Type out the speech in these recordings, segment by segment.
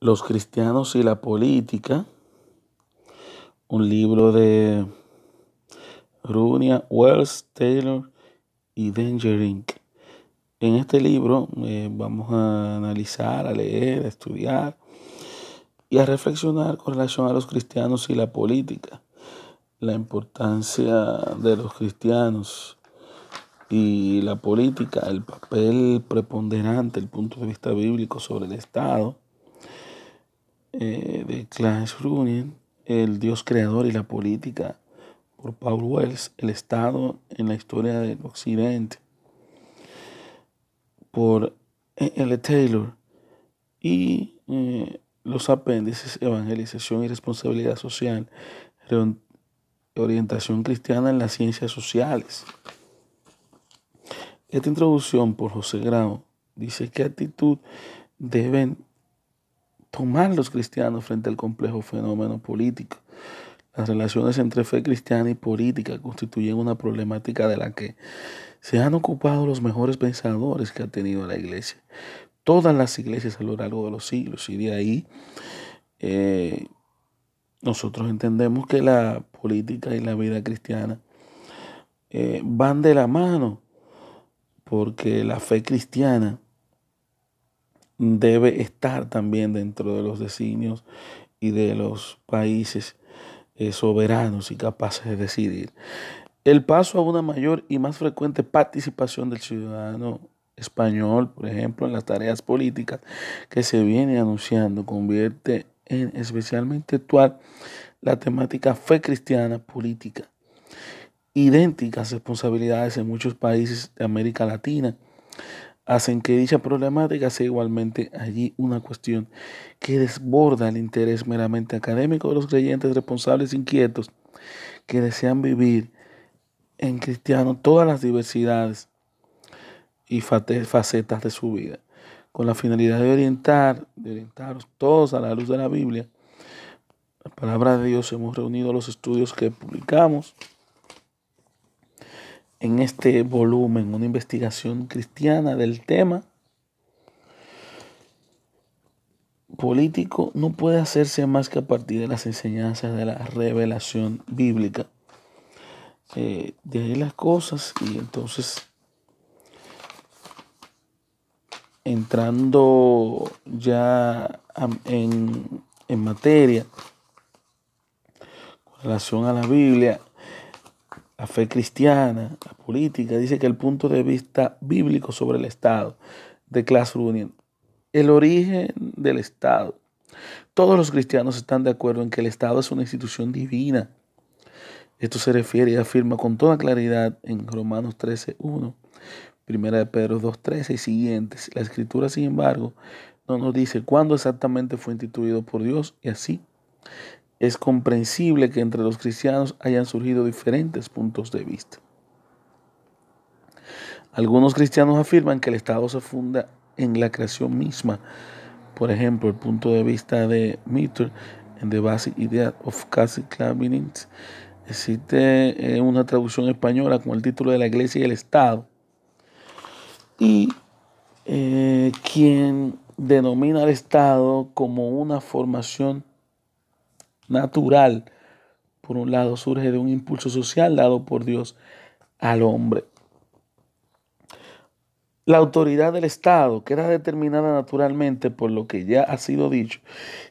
Los cristianos y la política, un libro de Runia, Wells, Taylor y Danger En este libro eh, vamos a analizar, a leer, a estudiar y a reflexionar con relación a los cristianos y la política, la importancia de los cristianos y la política, el papel preponderante, el punto de vista bíblico sobre el Estado eh, de Clash Runin, El Dios Creador y la Política, por Paul Wells, El Estado en la Historia del Occidente, por e L. Taylor, y eh, los apéndices Evangelización y Responsabilidad Social, Orientación Cristiana en las Ciencias Sociales. Esta introducción por José Grau dice qué actitud deben tomar los cristianos frente al complejo fenómeno político. Las relaciones entre fe cristiana y política constituyen una problemática de la que se han ocupado los mejores pensadores que ha tenido la iglesia. Todas las iglesias a lo largo de los siglos. Y de ahí eh, nosotros entendemos que la política y la vida cristiana eh, van de la mano. Porque la fe cristiana debe estar también dentro de los designios y de los países eh, soberanos y capaces de decidir. El paso a una mayor y más frecuente participación del ciudadano español, por ejemplo, en las tareas políticas que se viene anunciando, convierte en especialmente actual la temática fe cristiana política. Idénticas responsabilidades en muchos países de América Latina hacen que dicha problemática sea igualmente allí una cuestión que desborda el interés meramente académico de los creyentes responsables e inquietos que desean vivir en cristiano todas las diversidades y facetas de su vida, con la finalidad de orientar, de orientaros todos a la luz de la Biblia. La palabra de Dios hemos reunido los estudios que publicamos en este volumen una investigación cristiana del tema político no puede hacerse más que a partir de las enseñanzas de la revelación bíblica. Eh, de ahí las cosas y entonces entrando ya en, en materia con relación a la Biblia, la fe cristiana, la política, dice que el punto de vista bíblico sobre el Estado de Class Union, el origen del Estado. Todos los cristianos están de acuerdo en que el Estado es una institución divina. Esto se refiere y afirma con toda claridad en Romanos 13.1, Primera de Pedro 2.13 y siguientes. La Escritura, sin embargo, no nos dice cuándo exactamente fue instituido por Dios y así es comprensible que entre los cristianos hayan surgido diferentes puntos de vista. Algunos cristianos afirman que el Estado se funda en la creación misma. Por ejemplo, el punto de vista de Mitter en The Basic Idea of Cassie Clavinitz existe eh, una traducción española con el título de la Iglesia y el Estado. Y eh, quien denomina al Estado como una formación natural, por un lado, surge de un impulso social dado por Dios al hombre. La autoridad del Estado queda determinada naturalmente por lo que ya ha sido dicho.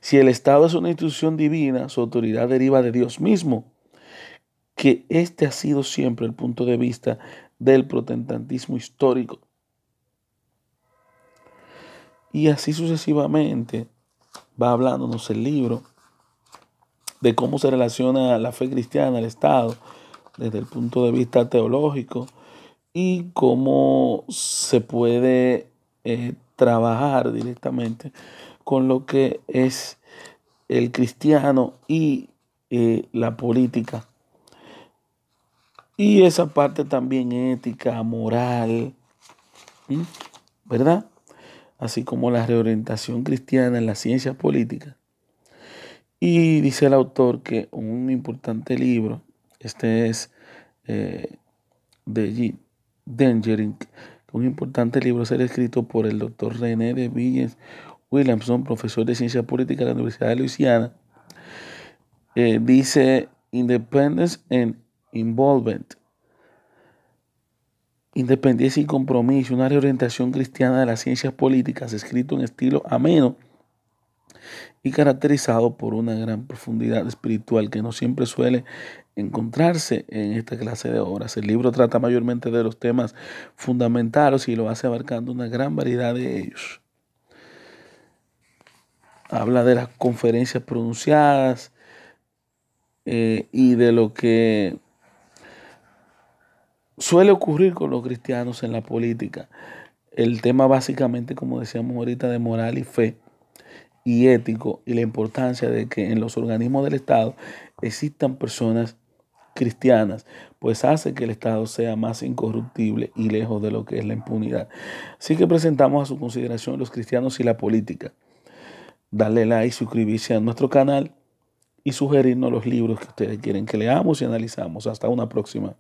Si el Estado es una institución divina, su autoridad deriva de Dios mismo, que este ha sido siempre el punto de vista del protestantismo histórico. Y así sucesivamente va hablándonos el libro de cómo se relaciona la fe cristiana, al Estado, desde el punto de vista teológico y cómo se puede eh, trabajar directamente con lo que es el cristiano y eh, la política. Y esa parte también ética, moral, ¿verdad? Así como la reorientación cristiana en las ciencias políticas y dice el autor que un importante libro, este es eh, de G. un importante libro será escrito por el doctor René de Villes Williamson, profesor de ciencia política de la Universidad de Luisiana, eh, dice Independence and Involvement. Independencia y compromiso, una reorientación cristiana de las ciencias políticas, escrito en estilo ameno y caracterizado por una gran profundidad espiritual que no siempre suele encontrarse en esta clase de obras. El libro trata mayormente de los temas fundamentales y lo hace abarcando una gran variedad de ellos. Habla de las conferencias pronunciadas eh, y de lo que suele ocurrir con los cristianos en la política. El tema básicamente, como decíamos ahorita, de moral y fe y ético y la importancia de que en los organismos del Estado existan personas cristianas, pues hace que el Estado sea más incorruptible y lejos de lo que es la impunidad. Así que presentamos a su consideración los cristianos y la política. dale like, suscribirse a nuestro canal y sugerirnos los libros que ustedes quieren que leamos y analizamos. Hasta una próxima.